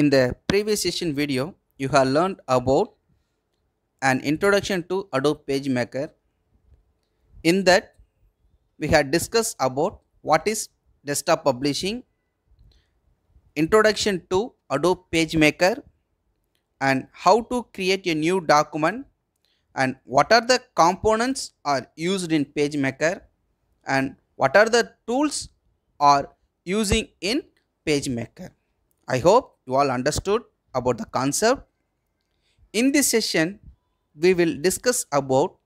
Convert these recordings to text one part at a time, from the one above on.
In the previous session video, you have learned about an introduction to Adobe PageMaker. In that, we had discussed about what is desktop publishing, introduction to Adobe PageMaker, and how to create a new document and what are the components are used in PageMaker and what are the tools are using in PageMaker. I hope you all understood about the concept. In this session, we will discuss about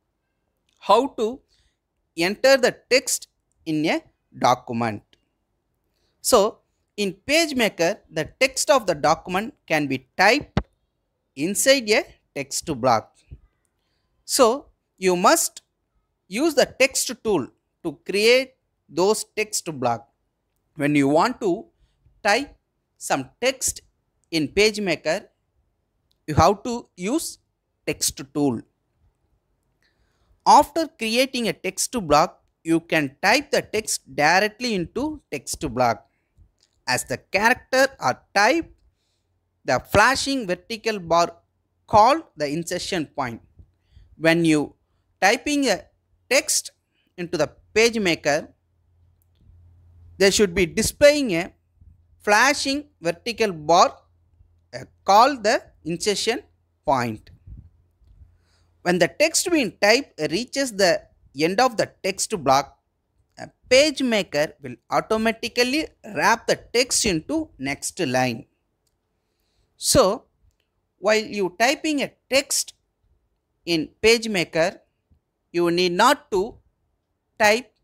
how to enter the text in a document. So, in PageMaker, the text of the document can be typed inside a text block. So, you must use the text tool to create those text block. When you want to type some text in PageMaker, you have to use text tool. After creating a text block, you can type the text directly into text block. As the character are type, the flashing vertical bar called the insertion point. When you typing a text into the page maker, there should be displaying a flashing vertical bar uh, call the insertion point. When the text being typed reaches the end of the text block, a page maker will automatically wrap the text into next line. So, while you typing a text in page maker, you need not to type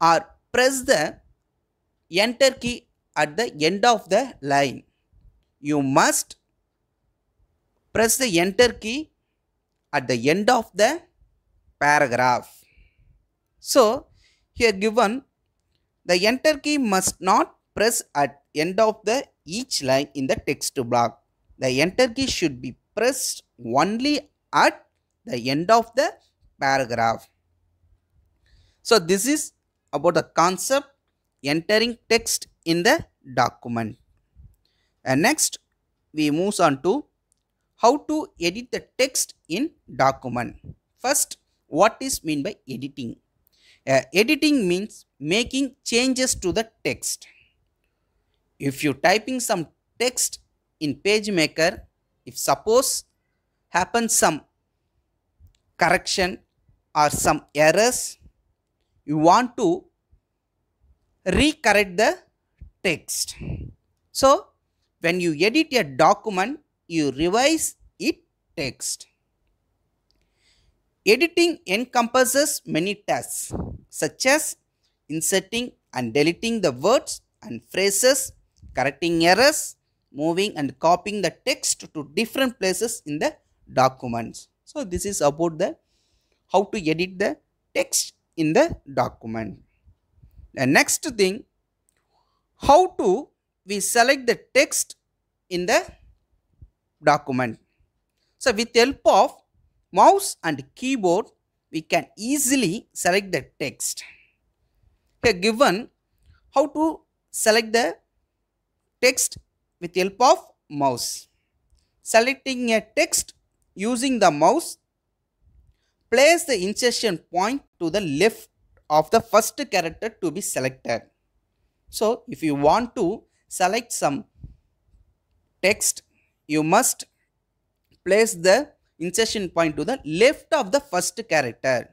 or press the enter key at the end of the line you must press the enter key at the end of the paragraph. So, here given the enter key must not press at end of the each line in the text block. The enter key should be pressed only at the end of the paragraph. So, this is about the concept entering text in the document. And next, we move on to how to edit the text in document. First, what is mean by editing? Uh, editing means making changes to the text. If you typing some text in PageMaker, if suppose happens some correction or some errors, you want to recorrect the text. So, when you edit a document, you revise it text. Editing encompasses many tasks such as inserting and deleting the words and phrases, correcting errors, moving and copying the text to different places in the documents. So this is about the how to edit the text in the document. The next thing, how to we select the text in the document. So with help of mouse and keyboard, we can easily select the text. Here given how to select the text with help of mouse. Selecting a text using the mouse, place the insertion point to the left of the first character to be selected. So if you want to select some text, you must place the insertion point to the left of the first character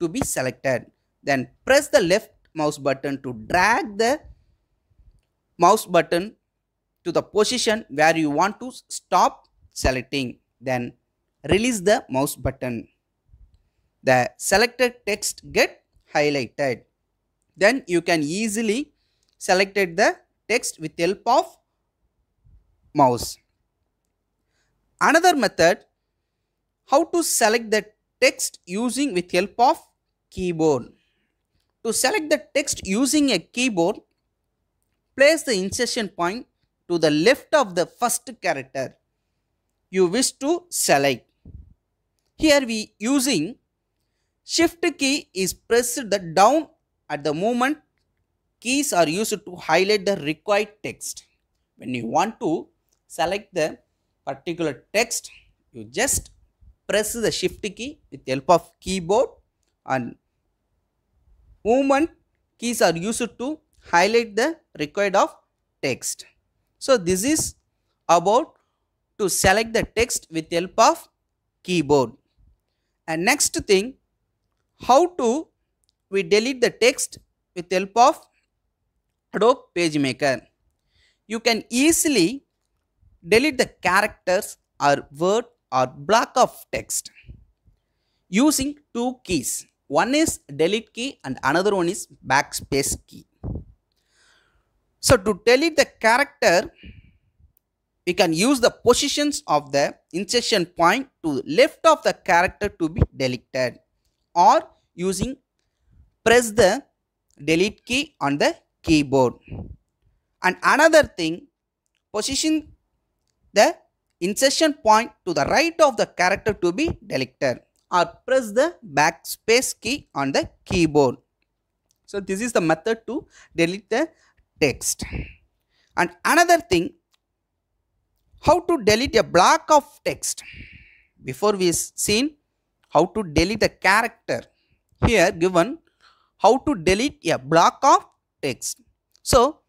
to be selected. Then press the left mouse button to drag the mouse button to the position where you want to stop selecting. Then release the mouse button. The selected text get highlighted. Then you can easily select the text with help of mouse. Another method, how to select the text using with help of keyboard. To select the text using a keyboard, place the insertion point to the left of the first character you wish to select. Here we using shift key is pressed the down at the moment keys are used to highlight the required text. When you want to select the particular text, you just press the shift key with the help of keyboard and movement keys are used to highlight the required of text. So this is about to select the text with the help of keyboard. And next thing, how to we delete the text with the help of Adobe PageMaker. You can easily delete the characters or word or block of text using two keys. One is delete key and another one is backspace key. So to delete the character, we can use the positions of the insertion point to left of the character to be deleted or using press the delete key on the keyboard. And another thing, position the insertion point to the right of the character to be deleted or press the backspace key on the keyboard. So this is the method to delete the text. And another thing, how to delete a block of text. Before we seen how to delete a character. Here given how to delete a block of text. So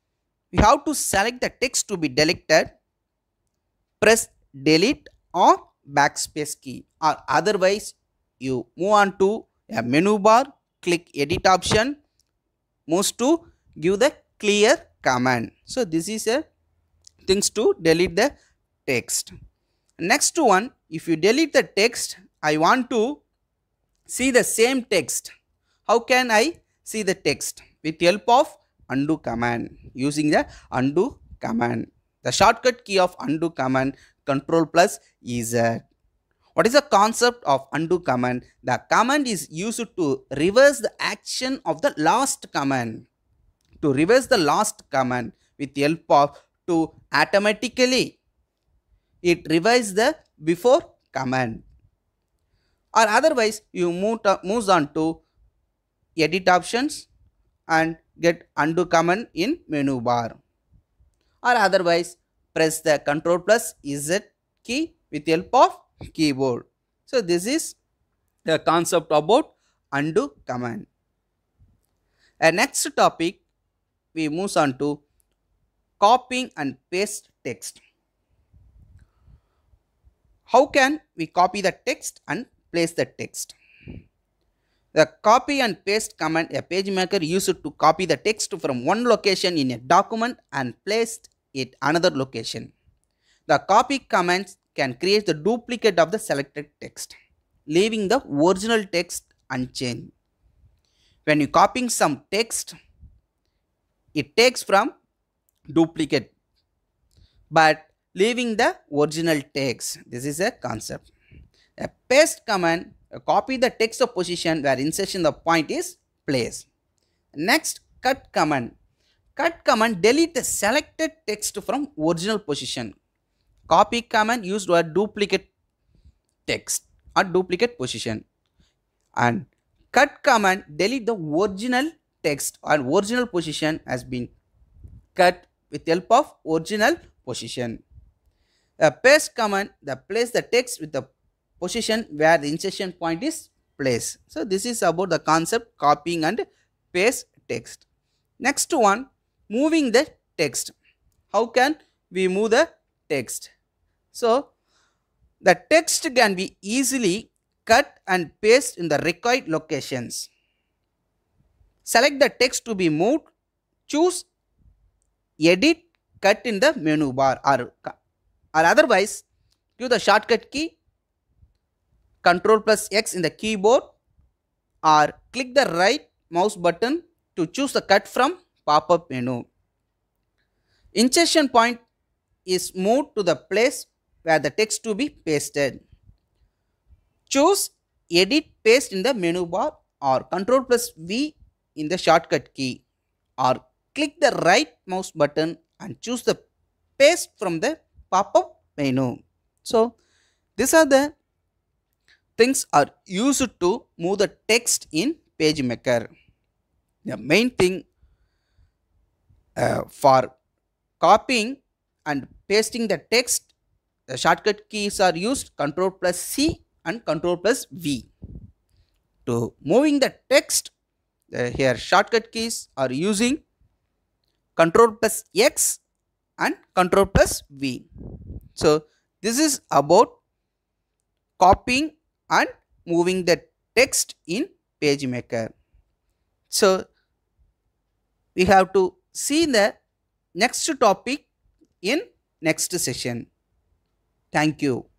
we have to select the text to be deleted press delete or backspace key or otherwise you move on to a menu bar click edit option moves to give the clear command so this is a things to delete the text next one if you delete the text i want to see the same text how can i see the text with help of undo command using the undo command the shortcut key of undo command control plus Z. What is the concept of undo command? The command is used to reverse the action of the last command. To reverse the last command with the help of to automatically it reverses the before command or otherwise you move to, moves on to edit options and get undo command in menu bar or otherwise press the control plus Z key with help of keyboard. So this is the concept about undo command. A next topic we move on to copying and paste text. How can we copy the text and place the text? The copy and paste command a page maker used to copy the text from one location in a document and placed it another location. The copy commands can create the duplicate of the selected text, leaving the original text unchanged. When you copying some text, it takes from duplicate but leaving the original text. This is a concept. A paste command copy the text of position where insertion the point is placed. Next cut command Cut command delete the selected text from original position. Copy command used where duplicate text or duplicate position. And cut command delete the original text or original position has been cut with help of original position. The paste command the place the text with the position where the insertion point is placed. So this is about the concept copying and paste text. Next one moving the text. How can we move the text? So, the text can be easily cut and paste in the required locations. Select the text to be moved. Choose edit cut in the menu bar or, or otherwise give the shortcut key control plus X in the keyboard or click the right mouse button to choose the cut from pop-up menu. Insertion point is moved to the place where the text to be pasted. Choose Edit Paste in the menu bar or Ctrl plus V in the shortcut key or click the right mouse button and choose the paste from the pop-up menu. So these are the things are used to move the text in PageMaker. The main thing uh, for copying and pasting the text the shortcut keys are used control plus c and control plus v to moving the text uh, here shortcut keys are using control plus x and control plus v so this is about copying and moving the text in page maker so we have to see the next topic in next session. Thank you.